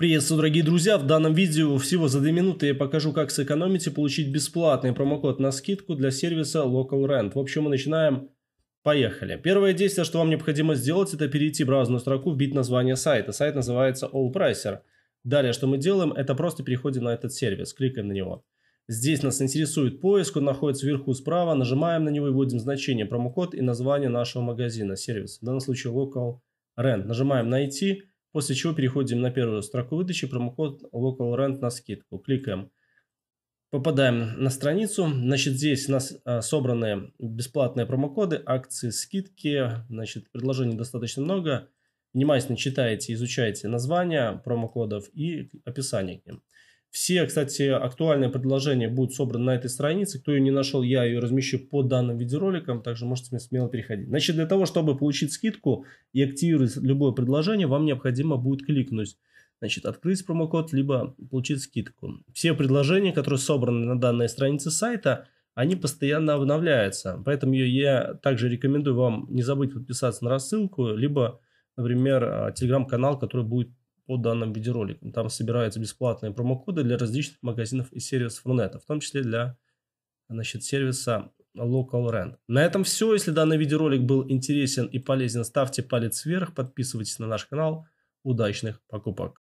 Приветствую, дорогие друзья! В данном видео всего за 2 минуты я покажу, как сэкономить и получить бесплатный промокод на скидку для сервиса Local Rent. В общем, мы начинаем. Поехали. Первое действие, что вам необходимо сделать, это перейти в браузерную строку, вбить название сайта. Сайт называется Allpricer. Далее, что мы делаем, это просто переходим на этот сервис, кликаем на него. Здесь нас интересует поиск, он находится вверху справа, нажимаем на него и вводим значение промокод и название нашего магазина, сервиса, в данном случае Local Rent. Нажимаем «Найти», После чего переходим на первую строку выдачи, промокод LocalRent на скидку. Кликаем. Попадаем на страницу. Значит, здесь у нас а, собраны бесплатные промокоды, акции, скидки. Значит, предложений достаточно много. Внимательно читайте, изучайте названия промокодов и описание к ним. Все, кстати, актуальные предложения будут собраны на этой странице. Кто ее не нашел, я ее размещу под данным видеороликом, также можете смело переходить. Значит, для того, чтобы получить скидку и активировать любое предложение, вам необходимо будет кликнуть значит, открыть промокод, либо получить скидку. Все предложения, которые собраны на данной странице сайта, они постоянно обновляются. Поэтому я также рекомендую вам не забыть подписаться на рассылку, либо, например, а, телеграм-канал, который будет по данным видеороликам. Там собираются бесплатные промокоды для различных магазинов и сервисов Рунета, в том числе для значит, сервиса LocalRent. На этом все. Если данный видеоролик был интересен и полезен, ставьте палец вверх, подписывайтесь на наш канал. Удачных покупок!